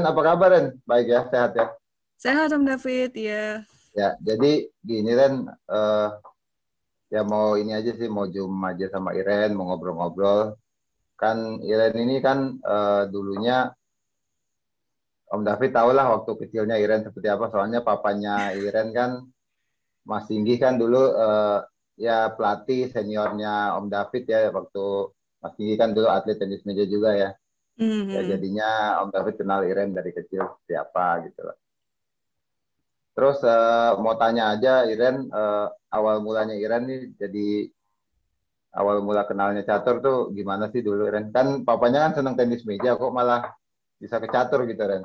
Ren, apa kabar Ren? Baik ya, sehat ya? Sehat Om David, ya. Ya, jadi gini Ren, uh, ya mau ini aja sih, mau jumpa aja sama Iren, mau ngobrol-ngobrol. Kan Iren ini kan uh, dulunya Om David tau lah waktu kecilnya Iren seperti apa, soalnya papanya Iren kan Mas Tinggi kan dulu uh, ya pelatih seniornya Om David ya waktu Mas Tinggi kan dulu atlet tenis meja juga ya. Mm-hmm. Ya jadinya Om David kenal Iren dari kecil siapa gitu loh. Terus uh, mau tanya aja Iren uh, eh, awal mulanya Iren nih jadi awal mula kenalnya catur tuh gimana sih dulu Iren Kan papanya kan senang tenis meja kok malah bisa ke catur gitu Iren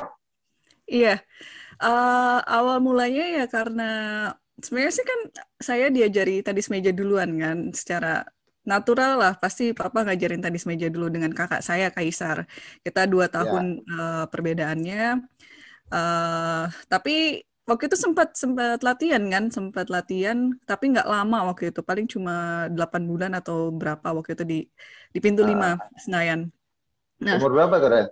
Iya, uh, awal mulanya ya karena sebenarnya sih kan saya diajari tenis meja duluan kan secara natural lah pasti papa ngajarin tadi meja dulu dengan kakak saya Kaisar kita dua ya. tahun yeah. uh, perbedaannya uh, tapi waktu itu sempat sempat latihan kan sempat latihan tapi nggak lama waktu itu paling cuma 8 bulan atau berapa waktu itu di di pintu uh, lima Senayan nah, umur berapa keren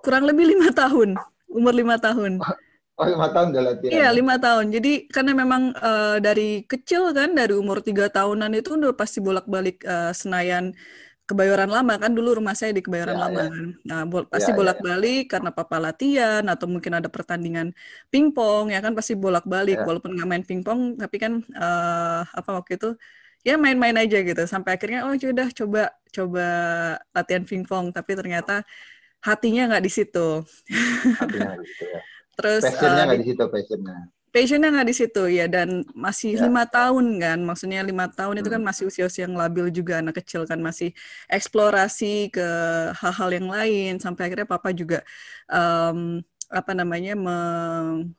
kurang lebih lima tahun umur lima tahun oh, Oh lima tahun udah latihan. Iya lima tahun. Jadi karena memang uh, dari kecil kan dari umur tiga tahunan itu udah pasti bolak-balik uh, Senayan Kebayoran Lama kan dulu rumah saya di Kebayoran ya, Lama ya. Nah, bol iya, pasti iya. bolak-balik ya. karena papa latihan atau mungkin ada pertandingan pingpong ya kan pasti bolak-balik ya. walaupun nggak main pingpong tapi kan uh, apa waktu itu ya main-main aja gitu sampai akhirnya oh sudah ya coba coba latihan pingpong tapi ternyata hatinya nggak di situ. Hatinya gitu ya. Terus passionnya eh, nggak uh, di situ passionnya. Passionnya nggak di situ ya dan masih ya. lima tahun kan, maksudnya lima tahun hmm. itu kan hmm. masih usia-usia yang labil juga anak kecil kan masih eksplorasi ke hal-hal yang lain sampai akhirnya papa juga um, apa namanya meng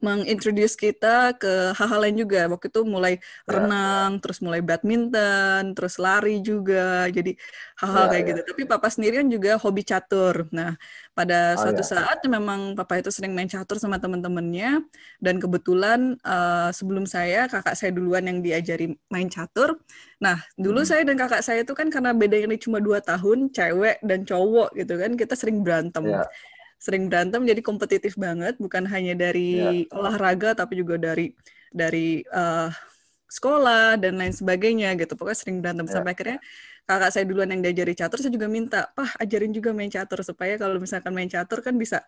mengintroduce kita ke hal-hal lain juga. Waktu itu mulai yeah. renang, terus mulai badminton, terus lari juga. Jadi hal-hal yeah, kayak yeah. gitu. Tapi papa sendiri kan juga hobi catur. Nah, pada oh, suatu yeah. saat memang papa itu sering main catur sama teman-temannya dan kebetulan uh, sebelum saya kakak saya duluan yang diajari main catur. Nah, dulu hmm. saya dan kakak saya itu kan karena bedanya cuma dua tahun, cewek dan cowok gitu kan, kita sering berantem. Yeah sering berantem jadi kompetitif banget bukan hanya dari yeah. olahraga tapi juga dari dari uh, sekolah dan lain sebagainya gitu pokoknya sering berantem yeah. sampai akhirnya kakak saya duluan yang diajari catur saya juga minta pah ajarin juga main catur supaya kalau misalkan main catur kan bisa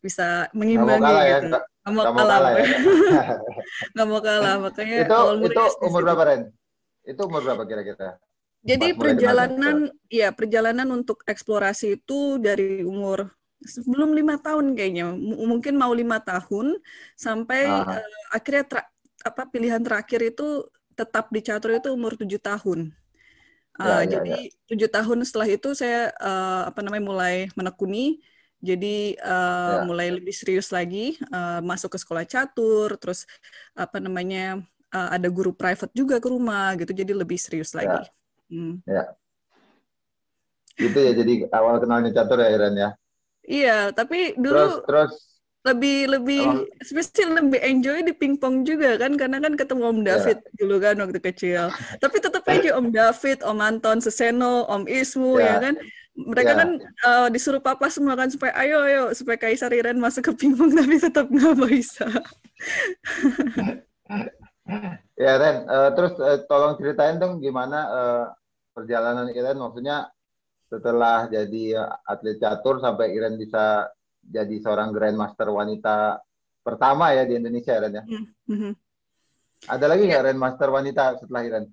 bisa mengimbangi ya, gitu. nggak mau kalah gitu. ya nggak mau, kalah kalah nggak mau kalah makanya itu itu umur berapa Ren itu umur berapa kira-kira jadi perjalanan ya perjalanan untuk eksplorasi itu dari umur sebelum lima tahun kayaknya M mungkin mau lima tahun sampai uh, akhirnya tra apa pilihan terakhir itu tetap di catur itu umur tujuh tahun uh, ya, jadi ya. tujuh ya. tahun setelah itu saya uh, apa namanya mulai menekuni jadi uh, ya. mulai lebih serius lagi uh, masuk ke sekolah catur terus apa namanya uh, ada guru private juga ke rumah gitu jadi lebih serius lagi ya. Hmm. ya gitu ya jadi awal kenalnya catur ya Iren ya Iya, tapi dulu terus, terus lebih lebih oh. spesial lebih enjoy di pingpong juga kan karena kan ketemu Om iya. David yeah. dulu kan waktu kecil. Tapi tetap aja Om David, Om Anton Seseno, Om Ismu yeah. ya kan. Mereka yeah. kan uh, disuruh papa semua kan supaya ayo ayo supaya Kaisar Iren masuk ke pingpong tapi tetap nggak bisa. ya Ren, uh, terus uh, tolong ceritain dong gimana uh, perjalanan Iren maksudnya setelah jadi atlet catur sampai Iren bisa jadi seorang grandmaster wanita pertama ya di Indonesia Iren ya. Mm-hmm. Ada lagi nggak yeah. grandmaster wanita setelah Iren?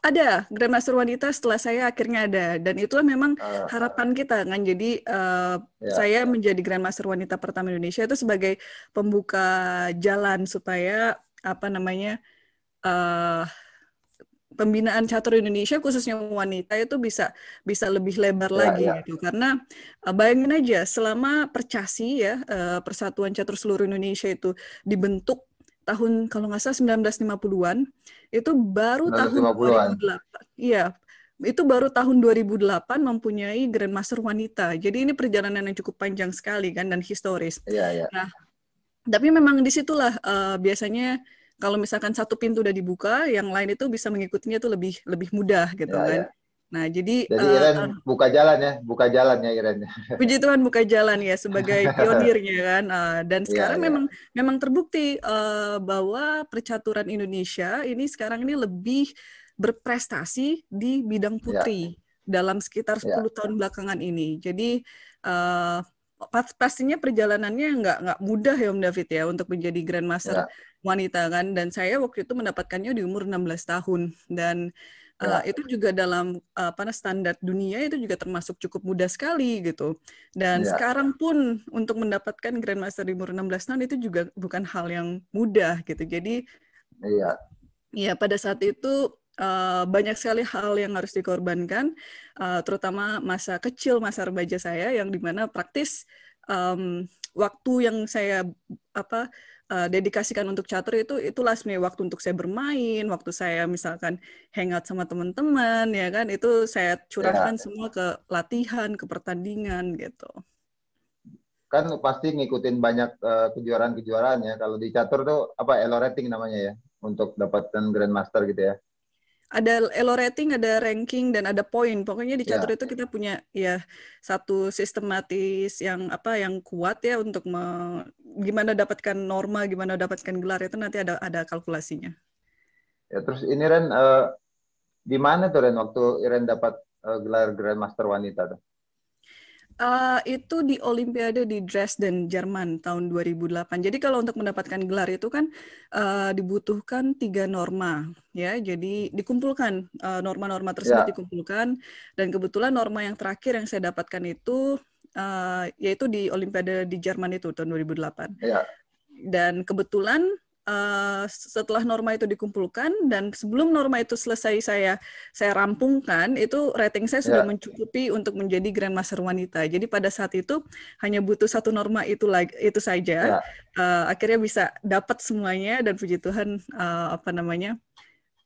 Ada grandmaster wanita setelah saya akhirnya ada dan itulah memang ah. harapan kita kan. Jadi uh, eh, yeah. saya menjadi grandmaster wanita pertama Indonesia itu sebagai pembuka jalan supaya apa namanya uh, pembinaan catur Indonesia khususnya wanita itu bisa bisa lebih lebar ya, lagi ya. gitu karena eh, bayangin aja selama percasi ya eh, Persatuan Catur seluruh Indonesia itu dibentuk tahun kalau nggak salah 1950-an itu baru 1950 tahun 2008 iya itu baru tahun 2008 mempunyai Grandmaster wanita. Jadi ini perjalanan yang cukup panjang sekali kan dan historis. Iya, iya. Nah, tapi memang disitulah uh, biasanya kalau misalkan satu pintu udah dibuka, yang lain itu bisa mengikutinya itu lebih lebih mudah gitu ya, kan. Ya. Nah, jadi Jadi uh, Iren eh, buka jalan ya, buka jalan ya Iren. Puji Tuhan buka jalan ya sebagai pionirnya kan. Uh, dan ya, sekarang ya, memang ya. memang terbukti uh, bahwa percaturan Indonesia ini sekarang ini lebih berprestasi di bidang ya. putri ya. dalam sekitar 10 ya. tahun belakangan ini. Jadi uh, pastinya perjalanannya nggak nggak mudah ya Om David ya untuk menjadi grandmaster. Ya wanita kan dan saya waktu itu mendapatkannya di umur 16 tahun dan uh, itu juga dalam uh, standar dunia itu juga termasuk cukup mudah sekali gitu. Dan yeah. sekarang pun untuk mendapatkan grandmaster di umur 16 tahun itu juga bukan hal yang mudah gitu. Jadi Iya. Yeah. Ya pada saat itu Uh, banyak sekali hal yang harus dikorbankan, uh, terutama masa kecil masa remaja saya yang dimana praktis um, waktu yang saya apa Eh, dedikasikan untuk catur itu itulah sebenarnya waktu untuk saya bermain, waktu saya misalkan hangout sama teman-teman ya kan itu saya curahkan ya. semua ke latihan, ke pertandingan gitu. Kan pasti ngikutin banyak uh, kejuaraan-kejuaraan ya. Kalau di catur tuh apa elo rating namanya ya untuk dapatkan grandmaster gitu ya ada elo rating, ada ranking dan ada poin. Pokoknya di iya. catur yeah. itu kita punya ya satu sistematis yang apa yang kuat ya untuk me, gimana dapatkan norma, gimana dapatkan gelar itu nanti ada ada kalkulasinya. Ya terus ini Ren uh, di mana tuh Ren waktu Ren dapat uh, gelar Grandmaster wanita tuh? Uh, itu di Olimpiade di Dresden, Jerman tahun 2008. Jadi kalau untuk mendapatkan gelar itu kan uh, dibutuhkan tiga norma, ya. Jadi dikumpulkan eh, norma-norma uh, tersebut yeah. dikumpulkan dan kebetulan norma yang terakhir yang saya dapatkan itu uh, yaitu di Olimpiade di Jerman itu tahun 2008. Yeah. Dan kebetulan Eh, setelah norma itu dikumpulkan dan sebelum norma itu selesai saya saya rampungkan itu rating saya sudah yeah. mencukupi untuk menjadi grandmaster wanita. Jadi pada saat itu hanya butuh satu norma itu itu saja yeah. Ya. uh, akhirnya bisa dapat semuanya dan puji Tuhan uh, apa namanya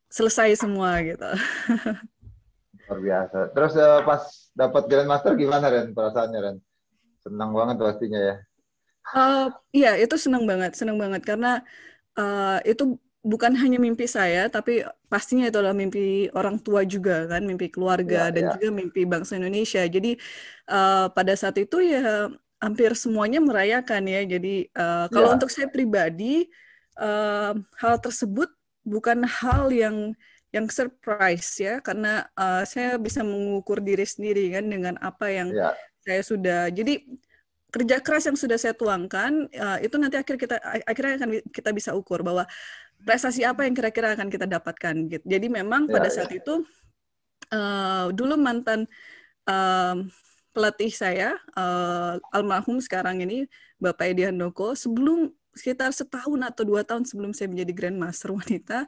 selesai semua gitu. Luar biasa. Terus uh, pas dapat grandmaster gimana Ren perasaannya Ren? Senang banget pastinya ya. Uh, iya itu senang banget, senang banget karena uh, itu bukan hanya mimpi saya, tapi pastinya itu adalah mimpi orang tua juga kan, mimpi keluarga yeah, dan yeah. juga mimpi bangsa Indonesia. Jadi uh, pada saat itu ya hampir semuanya merayakan ya. Jadi uh, kalau yeah. untuk saya pribadi uh, hal tersebut bukan hal yang yang surprise ya, karena uh, saya bisa mengukur diri sendiri kan dengan apa yang yeah. saya sudah. Jadi kerja keras yang sudah saya tuangkan uh, itu nanti akhir kita akhirnya akan kita bisa ukur bahwa prestasi apa yang kira-kira akan kita dapatkan gitu. Jadi memang ya, pada ya, saat ya. itu uh, dulu mantan uh, pelatih saya uh, almarhum sekarang ini Bapak Edi Handoko sebelum sekitar setahun atau dua tahun sebelum saya menjadi grandmaster wanita,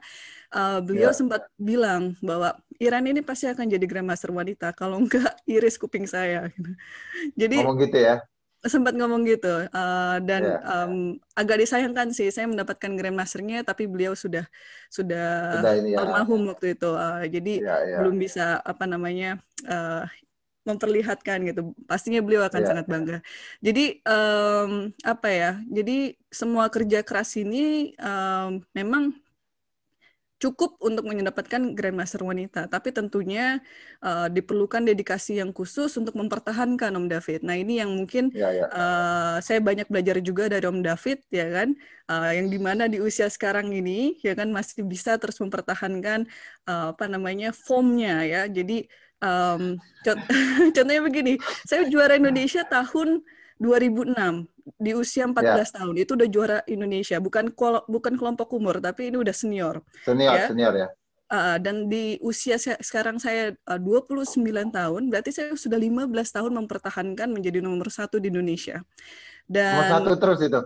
uh, beliau ya. sempat bilang bahwa Iran ini pasti akan jadi grandmaster wanita kalau enggak iris kuping saya. Gitu. Jadi ngomong gitu ya? sempat ngomong gitu uh, dan yeah. Iya. um, agak disayangkan sih saya mendapatkan grandmasternya tapi beliau sudah sudah ya. almarhum waktu itu uh, jadi yeah, yeah. belum bisa apa namanya uh, memperlihatkan gitu pastinya beliau akan yeah. sangat bangga jadi um, apa ya jadi semua kerja keras ini um, memang cukup untuk mendapatkan grandmaster wanita, tapi tentunya uh, diperlukan dedikasi yang khusus untuk mempertahankan Om David. Nah ini yang mungkin ya, ya. Uh, saya banyak belajar juga dari Om David, ya kan, uh, yang dimana di usia sekarang ini, ya kan, masih bisa terus mempertahankan uh, apa namanya formnya ya. Jadi um, cont contohnya begini, saya juara Indonesia tahun 2006 di usia 14 yeah. tahun itu udah juara Indonesia bukan bukan kelompok umur tapi ini udah senior senior ya. senior ya Uh, dan di usia saya, sekarang saya eh, uh, 29 tahun, berarti saya sudah 15 tahun mempertahankan menjadi nomor satu di Indonesia. Dan, nomor satu terus itu?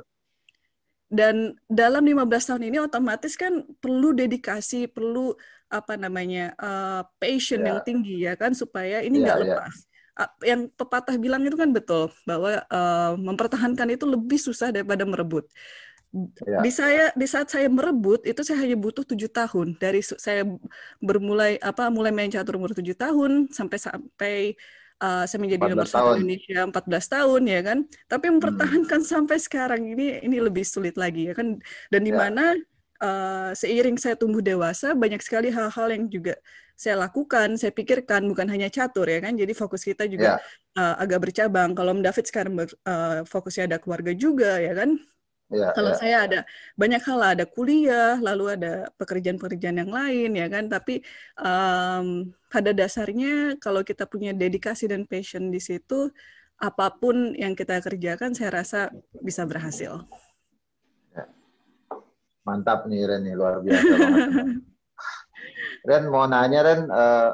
Dan dalam 15 tahun ini otomatis kan perlu dedikasi, perlu apa namanya uh, passion yeah. yang tinggi ya kan supaya ini ya, nggak yeah, lepas. Yeah yang pepatah bilang itu kan betul bahwa uh, mempertahankan itu lebih susah daripada merebut. Ya. Di saya di saat saya merebut itu saya hanya butuh tujuh tahun dari saya bermulai apa mulai main catur umur tujuh tahun sampai sampai uh, saya menjadi nomor satu Indonesia 14 tahun ya kan. Tapi hmm. mempertahankan hmm. sampai sekarang ini ini lebih sulit lagi ya kan. Dan di iya. mana uh, seiring saya tumbuh dewasa banyak sekali hal-hal yang juga saya lakukan, saya pikirkan, bukan hanya catur ya kan. Jadi fokus kita juga yeah. Ya. uh, agak bercabang. Kalau David sekarang ber, uh, fokusnya ada keluarga juga ya kan. Yeah, Kalau yeah. saya ada banyak hal, ada kuliah, lalu ada pekerjaan-pekerjaan yang lain ya kan. Tapi um, pada dasarnya kalau kita punya dedikasi dan passion di situ, apapun yang kita kerjakan, saya rasa bisa berhasil. Ya. Mantap nih Reni, luar biasa. Ren mau nanya Ren uh,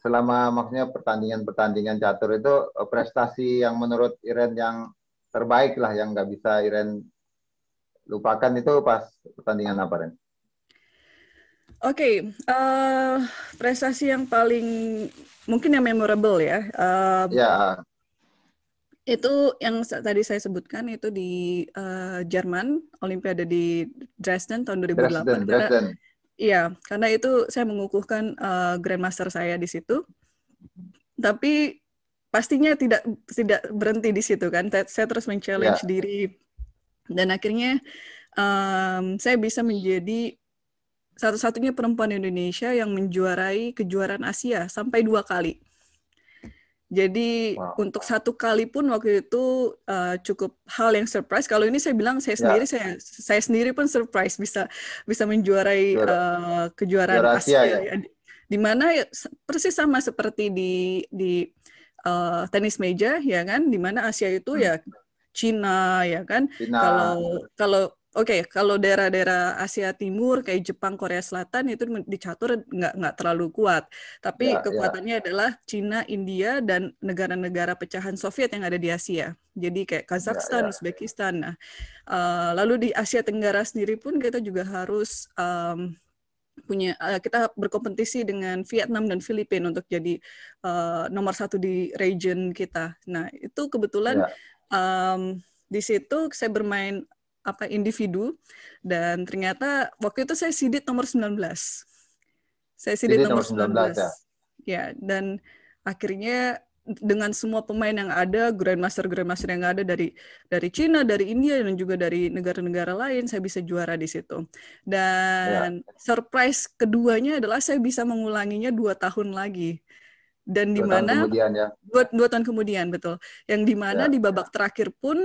selama maksudnya pertandingan-pertandingan catur itu eh, prestasi yang menurut Iren yang terbaik lah yang nggak bisa Iren lupakan itu pas pertandingan apa Ren? Oke, okay, uh, eh, prestasi yang paling mungkin yang memorable ya. Uh, ya. Yeah. Itu yang tadi saya sebutkan itu di uh, Jerman Olimpiade di Dresden tahun 2008. Dresden, Dresden Iya, karena itu saya mengukuhkan uh, grandmaster saya di situ. Tapi pastinya tidak tidak berhenti di situ kan. Saya terus men-challenge yeah. diri dan akhirnya um, saya bisa menjadi satu-satunya perempuan Indonesia yang menjuarai kejuaraan Asia sampai dua kali. Jadi wow. untuk satu kali pun waktu itu uh, cukup hal yang surprise. Kalau ini saya bilang saya ya. sendiri saya saya sendiri pun surprise bisa bisa menjuarai Juara. uh, kejuaraan Juara Asia. Asia ya. ya. Di mana ya, persis sama seperti di di uh, tenis meja ya kan, di mana Asia itu hmm. ya Cina ya kan. Kalau kalau Oke, okay, kalau daerah-daerah Asia Timur kayak Jepang, Korea Selatan itu dicatur nggak nggak terlalu kuat. Tapi ya, ya. kekuatannya ya. adalah Cina, India dan negara-negara pecahan Soviet yang ada di Asia. Jadi kayak Kazakhstan, ya, ya. Uzbekistan. Nah, uh, lalu di Asia Tenggara sendiri pun kita juga harus um, punya eh, kita berkompetisi dengan Vietnam dan Filipina untuk jadi uh, nomor satu di region kita. Nah, itu kebetulan. Ya. Um, di situ saya bermain apa individu dan ternyata waktu itu saya sidit nomor 19. Saya sidit, nomor, nomor 19. 19 ya. ya, dan akhirnya dengan semua pemain yang ada, grandmaster grandmaster yang ada dari dari Cina, dari India dan juga dari negara-negara lain, saya bisa juara di situ. Dan ya. surprise keduanya adalah saya bisa mengulanginya dua tahun lagi. Dan di mana ya? dua, dua tahun kemudian betul. Yang di mana ya. di babak terakhir pun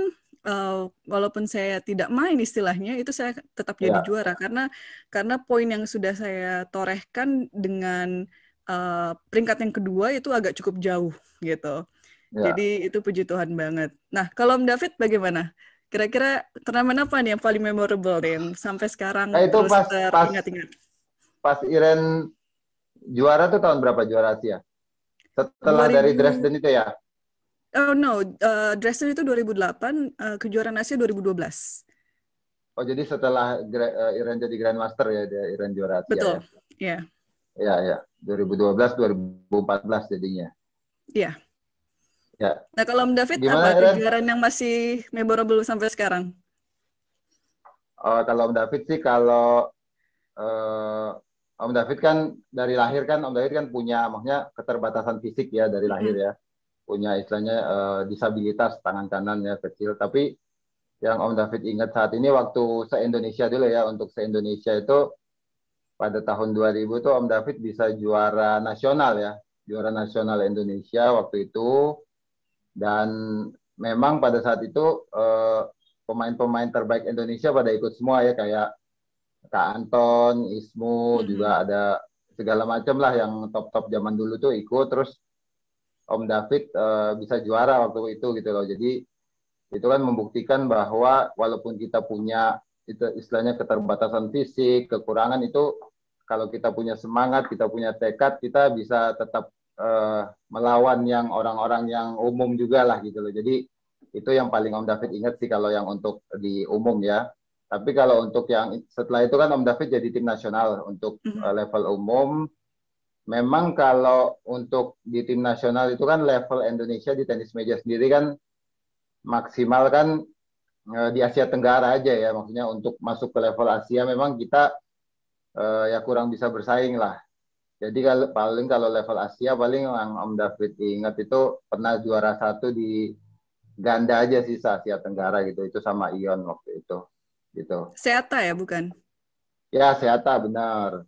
uh, walaupun saya tidak main istilahnya itu saya tetap jadi yeah. juara karena karena poin yang sudah saya torehkan dengan uh, peringkat yang kedua itu agak cukup jauh gitu. Yeah. Jadi itu puji Tuhan banget. Nah, kalau Om David bagaimana? Kira-kira turnamen apa nih yang paling memorable nih, yang sampai sekarang nah, itu terus pas, teringat-ingat? Pas, pas Iren juara tuh tahun berapa juara Asia? Setelah 2000... dari Dresden itu ya? Oh no, uh, eh, Dresden itu 2008, uh, eh, kejuaraan Asia 2012. Oh jadi setelah uh, Iran jadi Grandmaster ya, Iran juara Asia. Betul, ya. Ya, ya. ya. 2012, 2014 jadinya. Iya. Ya. Nah kalau Om David, Gimana, apa kejuaraan yang masih memorable sampai sekarang? Oh, kalau Om David sih kalau uh, Om David kan dari lahir kan Om David kan punya maksudnya keterbatasan fisik ya dari lahir hmm. ya punya istilahnya uh, disabilitas tangan kanan ya kecil tapi yang Om David ingat saat ini waktu se-Indonesia dulu ya untuk se-Indonesia itu pada tahun 2000 tuh Om David bisa juara nasional ya juara nasional Indonesia waktu itu dan memang pada saat itu pemain eh, pemain-pemain terbaik Indonesia pada ikut semua ya kayak Kak Anton, Ismu mm -hmm. juga ada segala macam lah yang top-top zaman dulu tuh ikut terus Om David uh, bisa juara waktu itu gitu loh. Jadi itu kan membuktikan bahwa walaupun kita punya itu istilahnya keterbatasan fisik, kekurangan itu kalau kita punya semangat, kita punya tekad, kita bisa tetap uh, melawan yang orang-orang yang umum juga lah gitu loh. Jadi itu yang paling Om David ingat sih kalau yang untuk di umum ya. Tapi kalau untuk yang setelah itu kan Om David jadi tim nasional untuk mm -hmm. level umum, memang kalau untuk di tim nasional itu kan level Indonesia di tenis meja sendiri kan maksimal kan eh, di Asia Tenggara aja ya maksudnya untuk masuk ke level Asia memang kita eh, ya kurang bisa bersaing lah jadi kalau paling kalau level Asia paling yang Om David ingat itu pernah juara satu di ganda aja sih Asia Tenggara gitu itu sama Ion waktu itu gitu Seata ya bukan ya Seata benar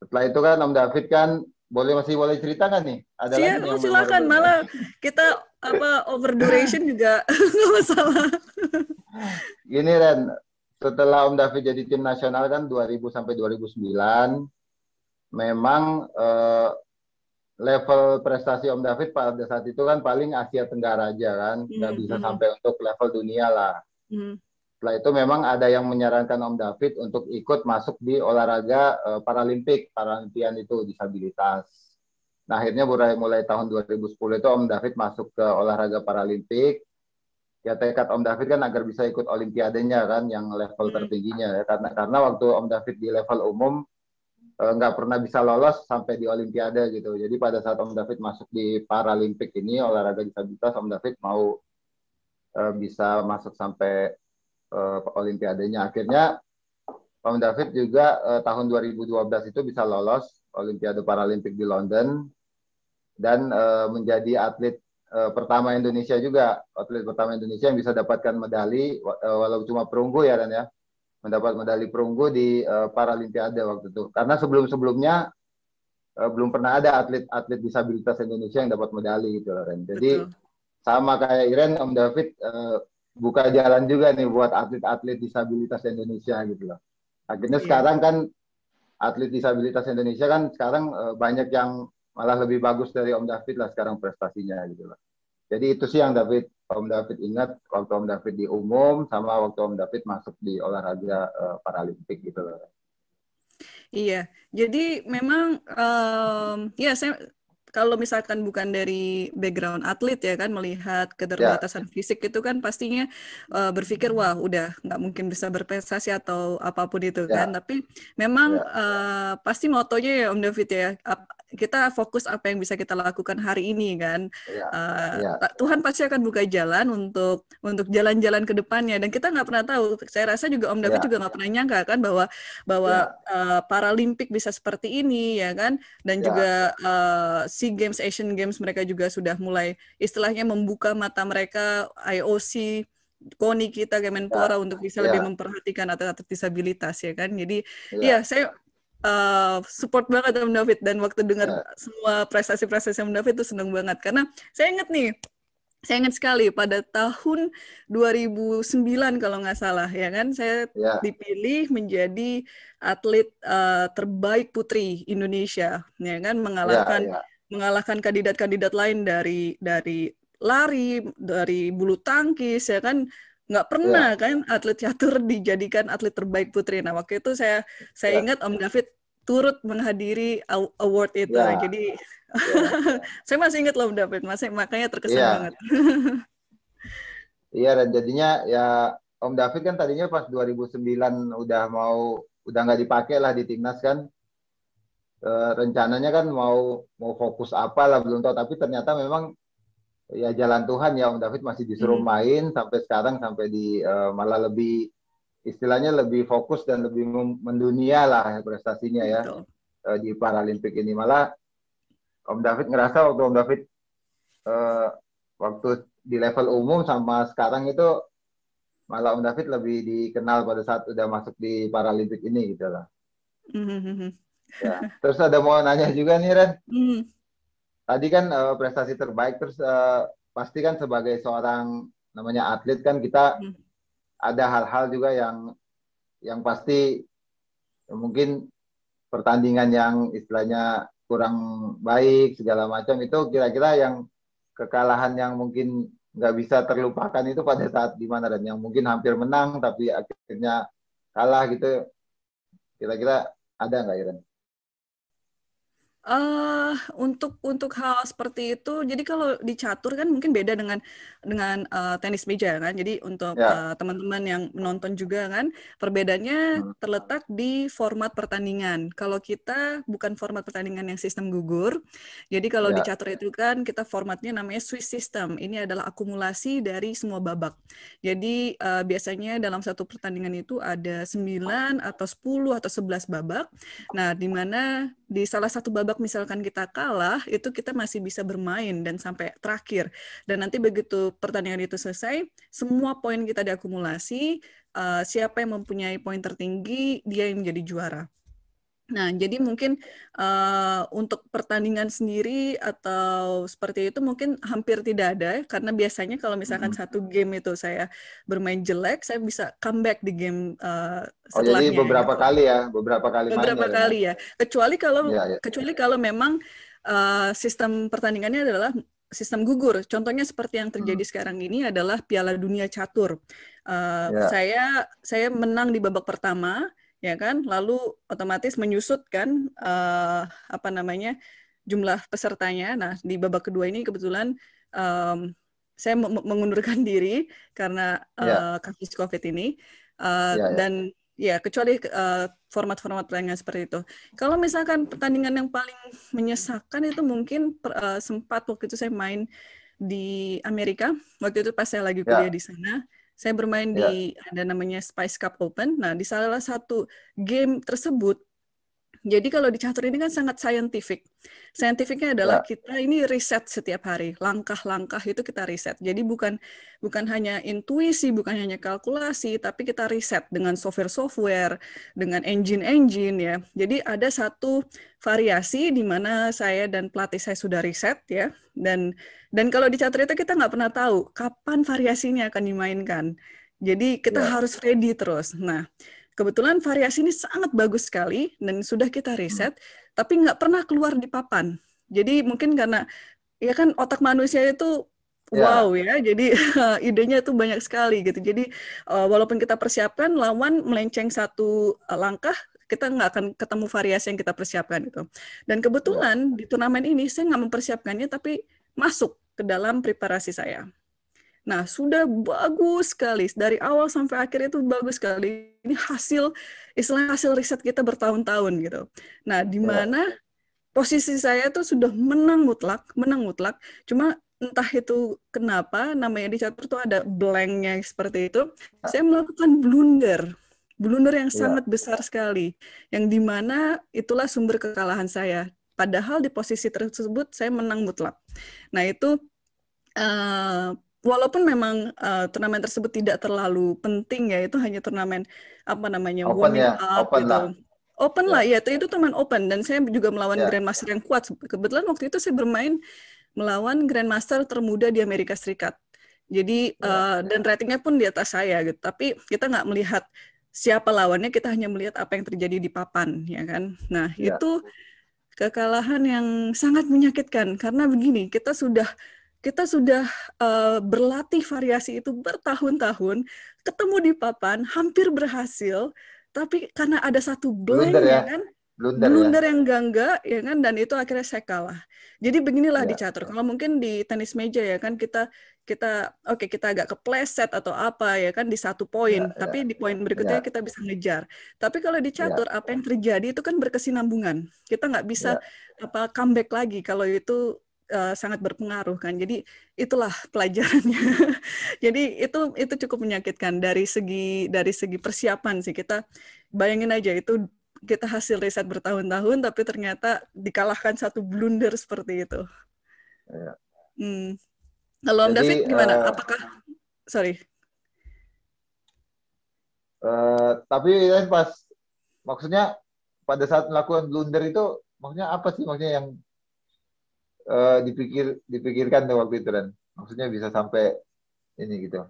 setelah itu kan Om David kan boleh masih boleh cerita kan nih? Ada Siap, lagi silakan malah kita apa over duration juga nggak masalah. Gini Ren, setelah Om David jadi tim nasional kan 2000 sampai 2009 memang eh, level prestasi Om David pada saat itu kan paling Asia Tenggara aja kan, nggak mm -hmm. bisa hmm. sampai untuk level dunia lah. Mm -hmm. Setelah itu memang ada yang menyarankan Om David untuk ikut masuk di olahraga uh, Paralimpik, Paralimpian itu disabilitas. Nah, akhirnya mulai, mulai tahun 2010 itu Om David masuk ke olahraga Paralimpik. Ya tekad Om David kan agar bisa ikut olimpiadenya kan yang level hmm. tertingginya ya karena karena waktu Om David di level umum eh, nggak pernah bisa lolos sampai di olimpiade gitu. Jadi pada saat Om David masuk di Paralimpik ini olahraga disabilitas Om David mau eh, bisa masuk sampai uh, olimpiadenya. Akhirnya Om David juga uh, tahun 2012 itu bisa lolos Olimpiade Paralimpik di London dan uh, menjadi atlet uh, pertama Indonesia juga, atlet pertama Indonesia yang bisa dapatkan medali uh, walau cuma perunggu ya dan ya. Mendapat medali perunggu di uh, Paralimpiade waktu itu. Karena sebelum-sebelumnya belum pernah ada atlet-atlet disabilitas Indonesia yang dapat medali gitu Ren. Jadi Betul. sama kayak Iren Om David uh, buka jalan juga nih buat atlet-atlet disabilitas Indonesia gitu loh. Akhirnya iya. sekarang kan atlet disabilitas Indonesia kan sekarang eh, banyak yang malah lebih bagus dari Om David lah sekarang prestasinya gitu loh. Jadi itu sih yang David Om David ingat waktu Om David di umum sama waktu Om David masuk di olahraga uh, paralimpik gitu loh. Iya, jadi memang um, ya saya kalau misalkan bukan dari background atlet ya kan melihat keterbatasan yeah. fisik itu kan pastinya uh, berpikir hmm. wah udah nggak mungkin bisa berprestasi atau apapun itu yeah. kan. Ya. Tapi memang yeah. Ya. uh, pasti motonya ya Om David ya kita fokus apa yang bisa kita lakukan hari ini kan. Ya, uh, ya. Tuhan pasti akan buka jalan untuk untuk jalan-jalan ke depannya dan kita nggak pernah tahu. Saya rasa juga Om David ya. juga nggak pernah nyangka kan bahwa bahwa ya. uh, Paralimpik bisa seperti ini ya kan dan ya. juga uh, Sea Games, Asian Games mereka juga sudah mulai istilahnya membuka mata mereka IOC KONI kita Kemenpora ya. untuk bisa ya. lebih iya. memperhatikan atlet-atlet disabilitas ya kan. Jadi ya, ya saya Eh, support banget sama David dan waktu dengar yeah. semua prestasi-prestasi sama David itu seneng banget karena saya inget nih saya ingat sekali pada tahun 2009 kalau nggak salah ya kan saya yeah. dipilih menjadi atlet uh, terbaik putri Indonesia ya kan mengalahkan yeah, yeah. mengalahkan kandidat-kandidat lain dari dari lari dari bulu tangkis ya kan nggak pernah yeah. kan atlet catur dijadikan atlet terbaik putri. Nah waktu itu saya saya yeah. ingat Om David turut menghadiri award itu. Yeah. Jadi yeah. saya masih ingat loh Om David, masih makanya terkesan yeah. banget. Iya yeah, dan jadinya ya Om David kan tadinya pas 2009 udah mau udah nggak dipakai lah di timnas kan. uh, rencananya kan mau mau fokus apa lah belum tahu tapi ternyata memang ya jalan Tuhan ya Om David masih disuruh hmm. main sampai sekarang sampai di uh, malah lebih istilahnya lebih fokus dan lebih mendunia lah ya prestasinya ya Betul. Eh, di Paralimpik ini malah Om David ngerasa waktu Om David uh, waktu di level umum sama sekarang itu malah Om David lebih dikenal pada saat udah masuk di Paralimpik ini gitu lah. Mm -hmm. ya. Terus ada mau nanya juga nih Ren. Mm tadi kan uh, prestasi terbaik terus uh, pasti kan sebagai seorang namanya atlet kan kita hmm. ada hal-hal juga yang yang pasti ya mungkin pertandingan yang istilahnya kurang baik segala macam itu kira-kira yang kekalahan yang mungkin nggak bisa terlupakan itu pada saat di mana dan yang mungkin hampir menang tapi akhirnya kalah gitu kira-kira ada nggak Iren? Uh, untuk untuk hal seperti itu, jadi kalau dicatur kan mungkin beda dengan dengan uh, tenis meja kan. Jadi untuk teman-teman ya. eh, teman-teman yang menonton juga kan, perbedaannya Hmm. terletak di format pertandingan. Kalau kita bukan format pertandingan yang sistem gugur, jadi kalau yeah. dicatur itu kan kita formatnya namanya Swiss system. Ini adalah akumulasi dari semua babak. Jadi uh, biasanya dalam satu pertandingan itu ada 9 atau 10 atau 11 babak. Nah, di mana di salah satu babak misalkan kita kalah itu kita masih bisa bermain dan sampai terakhir dan nanti begitu pertandingan itu selesai semua poin kita diakumulasi uh, siapa yang mempunyai poin tertinggi dia yang menjadi juara Nah, jadi mungkin uh, untuk pertandingan sendiri atau seperti itu mungkin hampir tidak ada ya, karena biasanya kalau misalkan hmm. satu game itu saya bermain jelek, saya bisa comeback di game uh, eh, setelahnya. Oh, jadi beberapa gitu. kali ya, beberapa kali Beberapa ya? kali ya. ya. Kecuali kalau ya, ya. kecuali kalau memang uh, sistem pertandingannya adalah sistem gugur. Contohnya seperti yang terjadi hmm. sekarang ini adalah Piala Dunia Catur. Uh, ya. Saya saya menang di babak pertama, ya kan? Lalu otomatis menyusut kan uh, apa namanya jumlah pesertanya. Nah di babak kedua ini kebetulan um, saya mengundurkan diri karena yeah. Ya. kasus COVID ini uh, eh, yeah, yeah. dan ya kecuali uh, format-format pertandingan seperti itu. Kalau misalkan pertandingan yang paling menyesakan itu mungkin per, uh, sempat waktu itu saya main di Amerika waktu itu pas saya lagi ya. kuliah yeah. di sana saya bermain yeah. di ada namanya Spice Cup Open. Nah, di salah satu game tersebut jadi kalau di catur ini kan sangat scientific. Scientificnya adalah ya. kita ini riset setiap hari, langkah-langkah itu kita riset. Jadi bukan bukan hanya intuisi, bukan hanya kalkulasi, tapi kita riset dengan software-software, dengan engine-engine ya. Jadi ada satu variasi di mana saya dan pelatih saya sudah riset ya. Dan dan kalau di catur itu kita nggak pernah tahu kapan variasinya akan dimainkan. Jadi kita ya. harus ready terus. Nah, Kebetulan variasi ini sangat bagus sekali dan sudah kita hmm. riset, hmm. tapi nggak pernah keluar di papan. Jadi mungkin karena ya kan otak manusia itu ya. Wow yeah. ya, jadi idenya itu banyak sekali gitu. Jadi eh, walaupun kita persiapkan lawan melenceng satu eh, langkah, kita nggak akan ketemu variasi yang kita persiapkan itu. Dan kebetulan ya. di turnamen ini saya nggak mempersiapkannya, tapi masuk ke dalam preparasi saya. Nah, sudah bagus sekali. Dari awal sampai akhir itu bagus sekali. Ini hasil, istilah hasil riset kita bertahun-tahun gitu. Nah, di iya. mana posisi saya itu sudah menang mutlak, menang mutlak. Cuma entah itu kenapa namanya Catur tuh ada blanknya seperti itu. Saya melakukan blunder. Blunder yang iya. sangat besar sekali. Yang di mana itulah sumber kekalahan saya. Padahal di posisi tersebut saya menang mutlak. Nah, itu uh, walaupun memang uh, turnamen tersebut tidak terlalu penting ya itu hanya turnamen apa namanya open warming ya, up open gitu. lah open yeah. lah ya. ya itu, itu turnamen open dan saya juga melawan yeah. grandmaster yang kuat kebetulan waktu itu saya bermain melawan grandmaster termuda di Amerika Serikat jadi yeah. Ya. uh, dan ratingnya pun di atas saya gitu tapi kita nggak melihat siapa lawannya kita hanya melihat apa yang terjadi di papan ya kan nah yeah. itu kekalahan yang sangat menyakitkan karena begini kita sudah kita sudah uh, berlatih variasi itu bertahun-tahun, ketemu di papan, hampir berhasil, tapi karena ada satu blank blunder, ya, ya kan, blunder, ya. blunder ya. yang gangga, ya kan, dan itu akhirnya saya kalah. Jadi beginilah ya. di catur. Kalau mungkin di tenis meja ya kan kita kita oke okay, kita agak kepleset atau apa ya kan di satu poin, ya, tapi ya. di poin berikutnya ya. kita bisa ngejar. Tapi kalau di catur ya. apa yang terjadi itu kan berkesinambungan. Kita nggak bisa ya. apa comeback lagi kalau itu Eh, sangat berpengaruh kan. Jadi itulah pelajarannya. Jadi itu itu cukup menyakitkan dari segi dari segi persiapan sih kita bayangin aja itu kita hasil riset bertahun-tahun tapi ternyata dikalahkan satu blunder seperti itu. Iya. Hmm. Kalau David gimana? Uh, Apakah sorry? Uh, tapi pas maksudnya pada saat melakukan blunder itu maksudnya apa sih maksudnya yang Eh, dipikir dipikirkan tuh waktu itu dan maksudnya bisa sampai ini gitu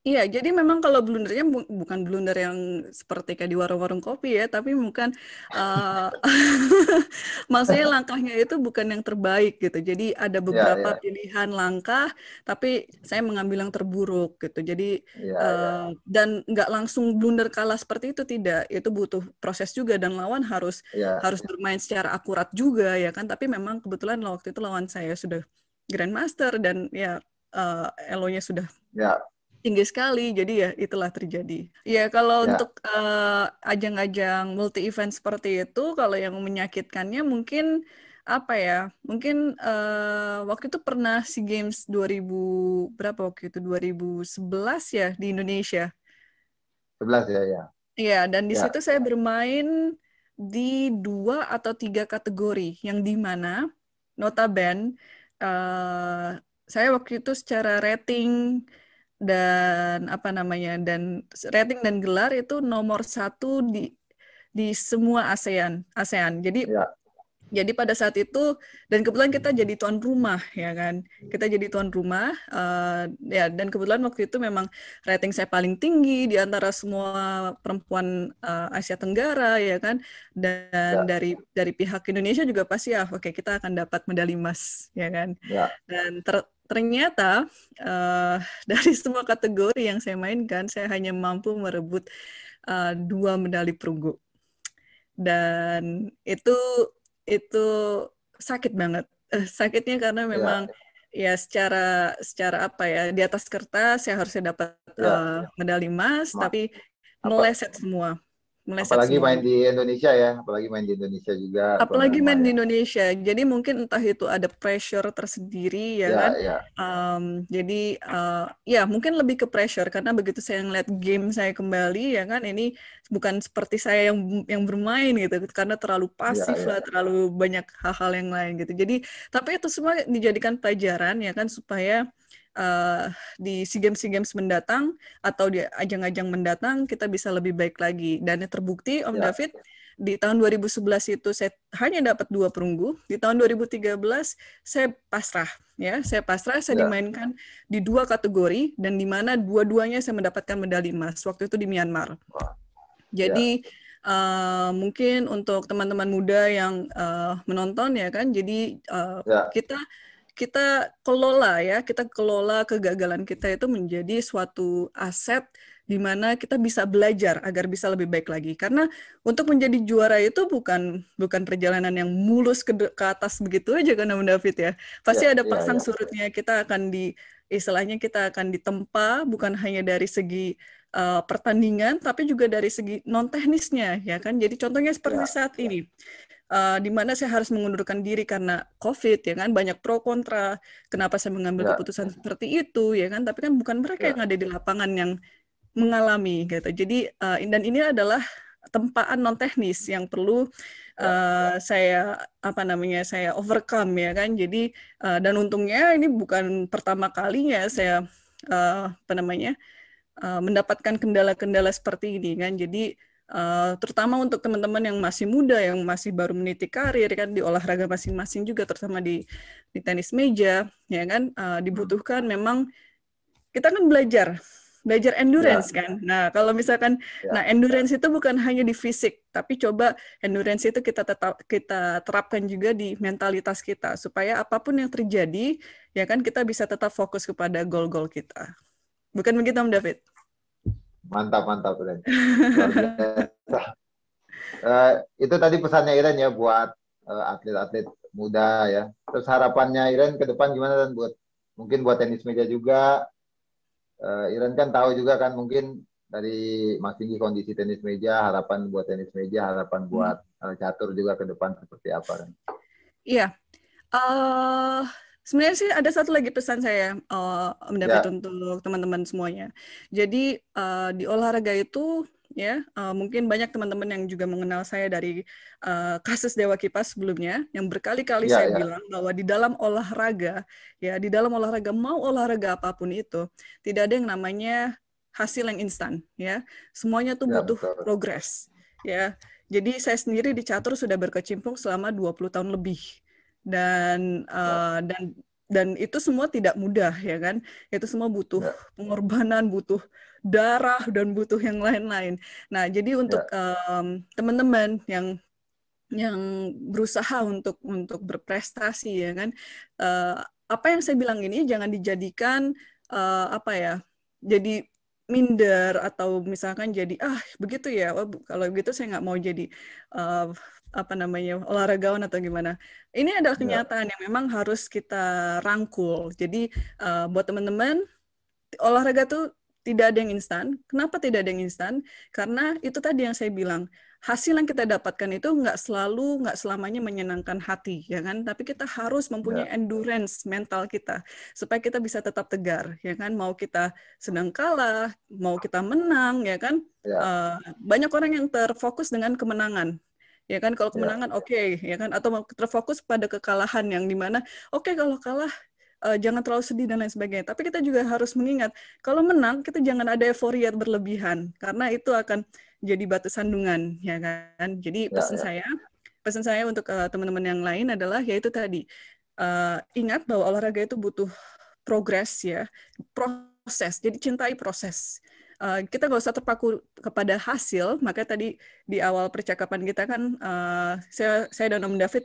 Iya, jadi memang kalau blundernya bu bukan blunder yang seperti kayak di warung-warung kopi ya, tapi bukan uh, maksudnya langkahnya itu bukan yang terbaik gitu. Jadi ada ya, beberapa yeah, yeah. pilihan langkah, tapi saya mengambil yang terburuk gitu. Jadi yeah, ya, ya. uh, dan nggak langsung blunder kalah seperti itu tidak. Itu butuh proses juga dan lawan harus harus bermain secara akurat juga ya kan. Tapi memang kebetulan waktu itu lawan saya sudah grandmaster dan ya uh, eh, elonya sudah Yeah tinggi sekali jadi ya itulah terjadi ya kalau ya. untuk ajang eh, ajang-ajang multi event seperti itu kalau yang menyakitkannya mungkin apa ya mungkin uh, waktu itu pernah si games 2000 berapa waktu itu 2011 ya di Indonesia 11 ya ya ya dan di ya. situ saya bermain di dua atau tiga kategori yang di mana notaben uh, eh, saya waktu itu secara rating dan apa namanya dan rating dan gelar itu nomor satu di di semua ASEAN ASEAN jadi ya. jadi pada saat itu dan kebetulan kita jadi tuan rumah ya kan kita jadi tuan rumah uh, ya dan kebetulan waktu itu memang rating saya paling tinggi di antara semua perempuan uh, Asia Tenggara ya kan dan ya. dari dari pihak Indonesia juga pasti ya oke okay, kita akan dapat medali emas ya kan ya. dan ter ternyata uh, dari semua kategori yang saya mainkan, saya hanya mampu merebut uh, dua medali perunggu. Dan itu itu sakit banget. Uh, sakitnya karena iya. memang ya. ya secara secara apa ya di atas kertas saya harusnya dapat ya. uh, medali emas, tapi meleset semua meleset apalagi semua. main di Indonesia ya apalagi main di Indonesia juga apalagi main di Indonesia jadi mungkin entah itu ada pressure tersendiri ya, ya kan ya. Um, jadi uh, ya mungkin lebih ke pressure karena begitu saya ngeliat game saya kembali ya kan ini bukan seperti saya yang yang bermain gitu karena terlalu ya, pasif ya, ya. lah terlalu banyak hal-hal yang lain gitu jadi tapi itu semua dijadikan pelajaran ya kan supaya uh, di SEA Games SEA Games mendatang atau di ajang-ajang mendatang kita bisa lebih baik lagi. Dan terbukti Om ya. David di tahun 2011 itu saya hanya dapat dua perunggu. Di tahun 2013 saya pasrah ya, saya pasrah saya ya. dimainkan di dua kategori dan di mana dua-duanya saya mendapatkan medali emas. Waktu itu di Myanmar. Jadi ya. Uh, mungkin untuk teman-teman muda yang uh, menonton ya kan, jadi uh, ya. kita kita kelola ya, kita kelola kegagalan kita itu menjadi suatu aset di mana kita bisa belajar agar bisa lebih baik lagi. Karena untuk menjadi juara itu bukan bukan perjalanan yang mulus ke, ke atas begitu aja kan Om David ya. Pasti ya, ada ya, pasang ya, ya. surutnya kita akan di istilahnya kita akan ditempa bukan hanya dari segi uh, pertandingan tapi juga dari segi non teknisnya ya kan. Jadi contohnya seperti ya. saat ya. ini uh, di mana saya harus mengundurkan diri karena COVID, ya kan? Banyak pro kontra. Kenapa saya mengambil yeah. keputusan seperti itu, ya kan? Tapi kan bukan mereka yeah. yang ada di lapangan yang mengalami, gitu. Jadi, uh, dan ini adalah tempaan non teknis yang perlu uh, saya apa namanya saya overcome ya kan jadi uh, dan untungnya ini bukan pertama kalinya saya uh, apa namanya uh, mendapatkan kendala-kendala seperti ini kan jadi Uh, terutama untuk teman-teman yang masih muda, yang masih baru meniti karir kan di olahraga masing-masing juga, terutama di di tenis meja, ya kan uh, dibutuhkan hmm. memang kita kan belajar belajar endurance ya. kan. Nah, kalau misalkan ya. nah endurance itu bukan hanya di fisik, tapi coba endurance itu kita tetap kita terapkan juga di mentalitas kita supaya apapun yang terjadi ya kan kita bisa tetap fokus kepada goal-goal kita. Bukan begitu Om David? Mantap, mantap, Iren. uh, eh, itu tadi pesannya Iren ya buat eh, atlet-atlet uh, muda ya. Terus harapannya Iren ke depan gimana dan buat mungkin buat tenis meja juga. Uh, Iren kan tahu juga kan mungkin dari Mas Tinggi kondisi tenis meja, harapan buat tenis meja, harapan buat hmm. catur juga ke depan seperti apa? Iya. Yeah. Uh, sebenarnya sih ada satu lagi pesan saya uh, mendapat yeah. untuk teman-teman semuanya. Jadi uh, di olahraga itu ya uh, mungkin banyak teman-teman yang juga mengenal saya dari uh, kasus Dewa Kipas sebelumnya yang berkali-kali yeah, saya yeah. bilang bahwa di dalam olahraga ya di dalam olahraga mau olahraga apapun itu tidak ada yang namanya hasil yang instan ya. Semuanya tuh yeah, butuh progres ya. Jadi saya sendiri di Catur sudah berkecimpung selama 20 tahun lebih dan uh, dan dan itu semua tidak mudah ya kan itu semua butuh ya. pengorbanan butuh darah dan butuh yang lain-lain nah jadi untuk ya. teman-teman yang yang berusaha untuk untuk berprestasi ya kan uh, apa yang saya bilang ini jangan dijadikan uh, apa ya jadi minder atau misalkan jadi ah begitu ya oh, kalau begitu saya nggak mau jadi uh, apa namanya olahragawan atau gimana. Ini adalah iya. kenyataan yang memang harus kita rangkul. Jadi uh, buat teman-teman olahraga tuh tidak ada yang instan. Kenapa tidak ada yang instan? Karena itu tadi yang saya bilang hasil yang kita dapatkan itu nggak selalu nggak selamanya menyenangkan hati ya kan tapi kita harus mempunyai ya. endurance mental kita supaya kita bisa tetap tegar ya kan mau kita sedang kalah mau kita menang ya kan ya. Uh, banyak orang yang terfokus dengan kemenangan ya kan kalau ya. kemenangan oke okay, ya kan atau terfokus pada kekalahan yang dimana oke okay, kalau kalah uh, jangan terlalu sedih dan lain sebagainya. Tapi kita juga harus mengingat kalau menang kita jangan ada euforia berlebihan karena itu akan jadi batu sandungan ya kan. Jadi ya, pesan ya, saya pesan saya untuk teman eh, teman-teman yang lain adalah yaitu tadi uh, ingat bahwa olahraga itu butuh progres ya proses. Jadi cintai proses. Eh, kita nggak usah terpaku kepada hasil. Maka tadi di awal percakapan kita kan uh, saya saya dan Om David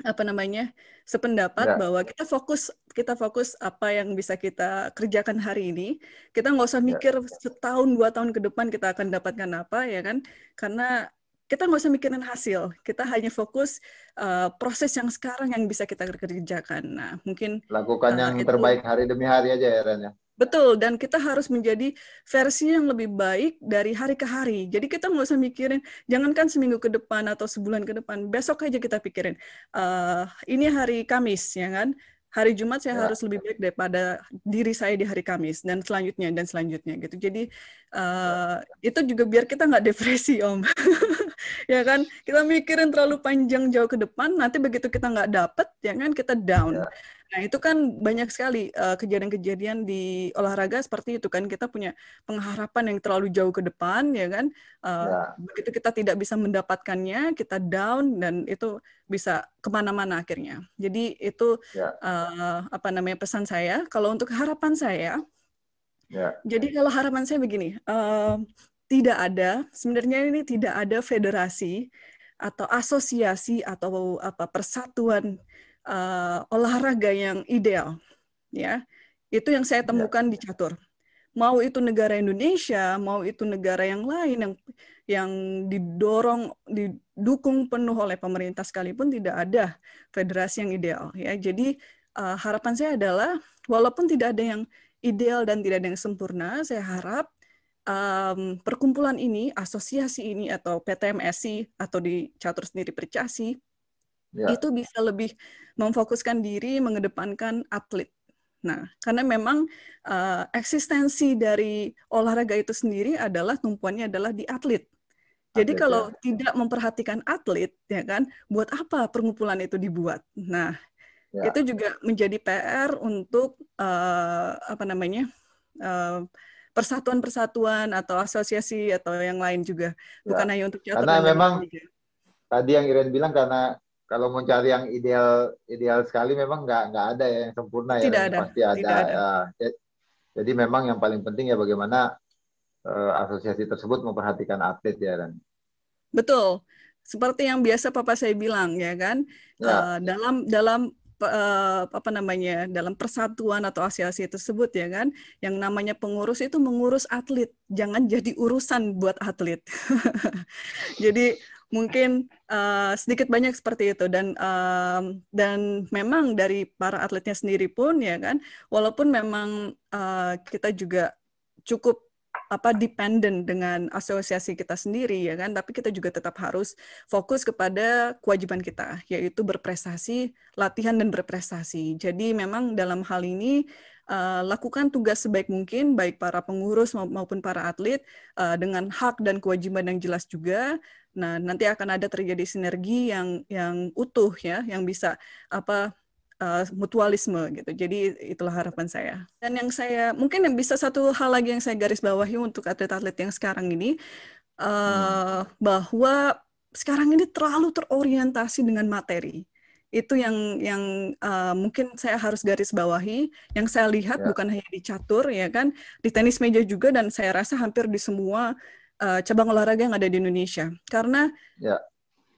apa namanya sependapat ya. bahwa kita fokus kita fokus apa yang bisa kita kerjakan hari ini kita nggak usah ya. mikir setahun dua tahun ke depan kita akan dapatkan apa ya kan karena kita nggak usah mikirin hasil kita hanya fokus uh, proses yang sekarang yang bisa kita kerjakan nah mungkin lakukan uh, yang itu, terbaik hari demi hari aja ya Ren ya? Betul, dan kita harus menjadi versi yang lebih baik dari hari ke hari. Jadi kita nggak usah mikirin, jangankan seminggu ke depan atau sebulan ke depan, besok aja kita pikirin. Uh, ini hari Kamis, ya kan? Hari Jumat saya ya. harus lebih baik daripada diri saya di hari Kamis, dan selanjutnya, dan selanjutnya gitu. Jadi uh, itu juga biar kita nggak depresi, Om. ya kan kita mikirin terlalu panjang jauh ke depan nanti begitu kita nggak dapet ya kan kita down yeah. Nah, itu kan banyak sekali kejadian eh, kejadian-kejadian di olahraga seperti itu kan kita punya pengharapan yang terlalu jauh ke depan ya kan. Uh, ya. begitu kita tidak bisa mendapatkannya, kita down dan itu bisa kemana mana akhirnya. Jadi itu ya. uh, apa namanya pesan saya kalau untuk harapan saya. yeah. Jadi kalau harapan saya begini, uh, tidak ada sebenarnya ini tidak ada federasi atau asosiasi atau apa persatuan uh, olahraga yang ideal ya itu yang saya iya. temukan di catur mau itu negara Indonesia mau itu negara yang lain yang yang didorong didukung penuh oleh pemerintah sekalipun tidak ada federasi yang ideal ya jadi uh, harapan saya adalah walaupun tidak ada yang ideal dan tidak ada yang sempurna saya harap um, perkumpulan ini, asosiasi ini atau PTMSI atau di catur sendiri percasi yeah. itu bisa lebih memfokuskan diri mengedepankan atlet. Nah, karena memang uh, eksistensi dari olahraga itu sendiri adalah tumpuannya adalah di atlet. Jadi atlet, kalau ya. tidak memperhatikan atlet, ya kan, buat apa perkumpulan itu dibuat? Nah, ya. itu juga menjadi PR untuk uh, apa namanya uh, persatuan-persatuan atau asosiasi atau yang lain juga, bukan ya. hanya untuk catur. Karena ya, memang juga. Ya. tadi yang Iren bilang karena kalau mau cari yang ideal ideal sekali memang nggak nggak ada ya yang sempurna ya tidak ada. pasti ada. Tidak ada. Ya. ya, jadi memang yang paling penting ya bagaimana uh, asosiasi tersebut memperhatikan update ya dan. Betul seperti yang biasa papa saya bilang ya kan ya. Uh, dalam dalam uh, apa namanya dalam persatuan atau asosiasi tersebut ya kan yang namanya pengurus itu mengurus atlet jangan jadi urusan buat atlet jadi mungkin uh, sedikit banyak seperti itu dan um, dan memang dari para atletnya sendiri pun ya kan walaupun memang uh, kita juga cukup apa dependent dengan asosiasi kita sendiri ya kan tapi kita juga tetap harus fokus kepada kewajiban kita yaitu berprestasi latihan dan berprestasi jadi memang dalam hal ini uh, lakukan tugas sebaik mungkin baik para pengurus maupun para atlet uh, dengan hak dan kewajiban yang jelas juga nah nanti akan ada terjadi sinergi yang yang utuh ya yang bisa apa uh, mutualisme gitu. Jadi itulah harapan saya. Dan yang saya mungkin yang bisa satu hal lagi yang saya garis bawahi untuk atlet-atlet yang sekarang ini uh, hmm. Eh, bahwa sekarang ini terlalu terorientasi dengan materi. Itu yang yang uh, mungkin saya harus garis bawahi. Yang saya lihat ya. bukan hanya di catur ya kan, di tenis meja juga dan saya rasa hampir di semua uh, cabang olahraga yang ada di Indonesia. Karena ya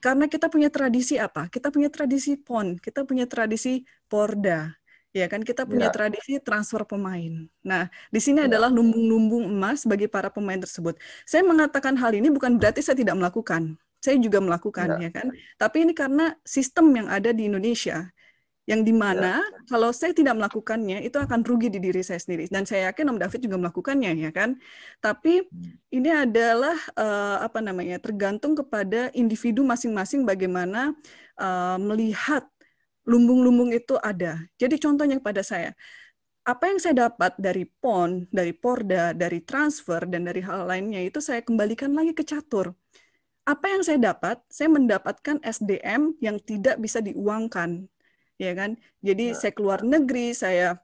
karena kita punya tradisi apa? Kita punya tradisi pon, kita punya tradisi porda, ya kan? Kita ya. punya ya. tradisi transfer pemain. Nah, di sini ya. adalah lumbung-lumbung emas bagi para pemain tersebut. Saya mengatakan hal ini bukan berarti saya tidak melakukan. Saya juga melakukan, ya, ya kan? Tapi ini karena sistem yang ada di Indonesia, yang dimana ya. kalau saya tidak melakukannya itu akan rugi di diri saya sendiri dan saya yakin Om David juga melakukannya ya kan tapi hmm. ini adalah uh, apa namanya tergantung kepada individu masing-masing bagaimana uh, melihat lumbung-lumbung itu ada jadi contohnya pada saya apa yang saya dapat dari PON, dari Porda, dari transfer, dan dari hal lainnya itu saya kembalikan lagi ke catur apa yang saya dapat, saya mendapatkan SDM yang tidak bisa diuangkan ya kan? Jadi nah. saya keluar negeri, saya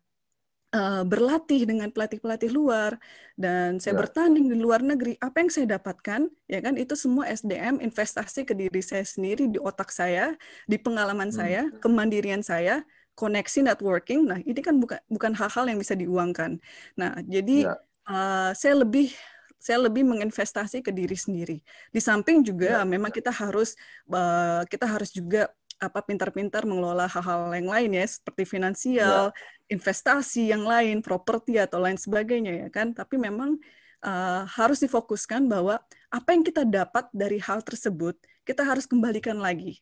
uh, berlatih dengan pelatih-pelatih luar dan saya ya. bertanding di luar negeri apa yang saya dapatkan ya kan itu semua SDM investasi ke diri saya sendiri di otak saya di pengalaman hmm. saya kemandirian saya koneksi networking nah ini kan bukan bukan hal-hal yang bisa diuangkan nah jadi ya. uh, saya lebih saya lebih menginvestasi ke diri sendiri. Di samping juga ya. memang kita harus uh, kita harus juga apa pintar-pintar mengelola hal-hal yang lain ya seperti iya. finansial, yeah. investasi yang lain, properti atau lain sebagainya ya kan. Tapi memang uh, harus difokuskan bahwa apa yang kita dapat dari hal tersebut kita harus kembalikan lagi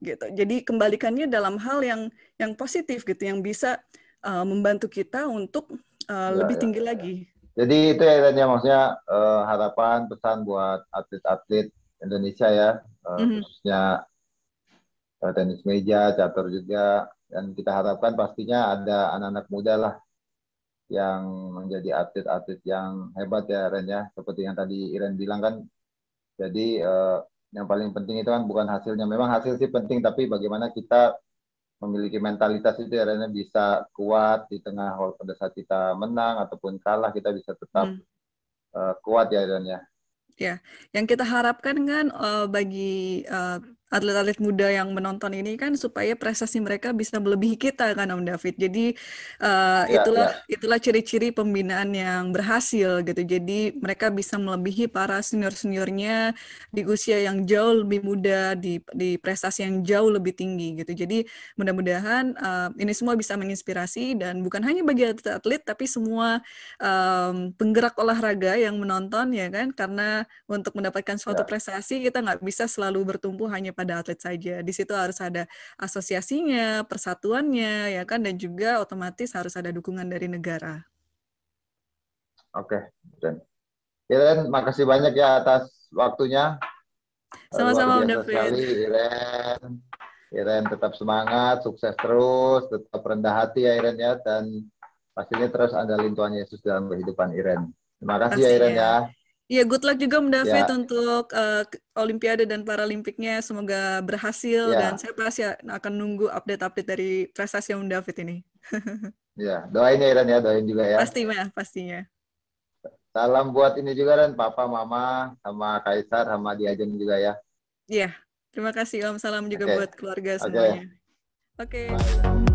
gitu. Jadi kembalikannya dalam hal yang yang positif gitu yang bisa uh, membantu kita untuk uh, ya, lebih ya, tinggi ya. lagi. Jadi itu ya, ya maksudnya uh, harapan pesan buat atlet-atlet Indonesia ya uh, mm -hmm. khususnya Eh, tenis meja, catur juga. Dan kita harapkan pastinya ada anak-anak muda lah yang menjadi atlet-atlet yang hebat ya Ren ya. Seperti yang tadi Iren bilang kan. Jadi eh, yang paling penting itu kan bukan hasilnya. Memang hasil sih penting tapi bagaimana kita memiliki mentalitas itu ya Ren ya. bisa kuat di tengah pada saat kita menang ataupun kalah kita bisa tetap hmm. uh, kuat ya Ren ya. Ya, yang kita harapkan kan uh, bagi uh, atlet-atlet muda yang menonton ini kan supaya prestasi mereka bisa melebihi kita kan Om David. Jadi uh, ya, itulah ya. itulah ciri-ciri pembinaan yang berhasil gitu. Jadi mereka bisa melebihi para senior-seniornya di usia yang jauh lebih muda di di prestasi yang jauh lebih tinggi gitu. Jadi mudah-mudahan uh, ini semua bisa menginspirasi dan bukan hanya bagi atlet atlet tapi semua um, penggerak olahraga yang menonton ya kan karena untuk mendapatkan suatu ya. prestasi kita nggak bisa selalu bertumpu hanya pada atlet saja. Di situ harus ada asosiasinya, persatuannya, ya kan, dan juga otomatis harus ada dukungan dari negara. Oke, Dan. Iren, ya, makasih banyak ya atas waktunya. Sama-sama, Om David. Iren. Iren tetap semangat, sukses terus, tetap rendah hati ya Iren ya, dan pastinya terus ada lintuan Yesus dalam kehidupan Iren. Terima kasih, kasih ya Iren ya. ya. Iya, good luck juga Om ya. untuk uh, Olimpiade dan Paralimpiknya. Semoga berhasil ya. dan saya pasti akan nunggu update-update dari prestasi Om David ini. Iya, doain ya Iran ya, doain juga ya. Pasti mah, pastinya. Salam buat ini juga dan Papa, Mama, sama Kaisar, sama Diajen juga ya. Iya, terima kasih Om. Salam juga okay. buat keluarga semuanya. Oke. Okay. Okay.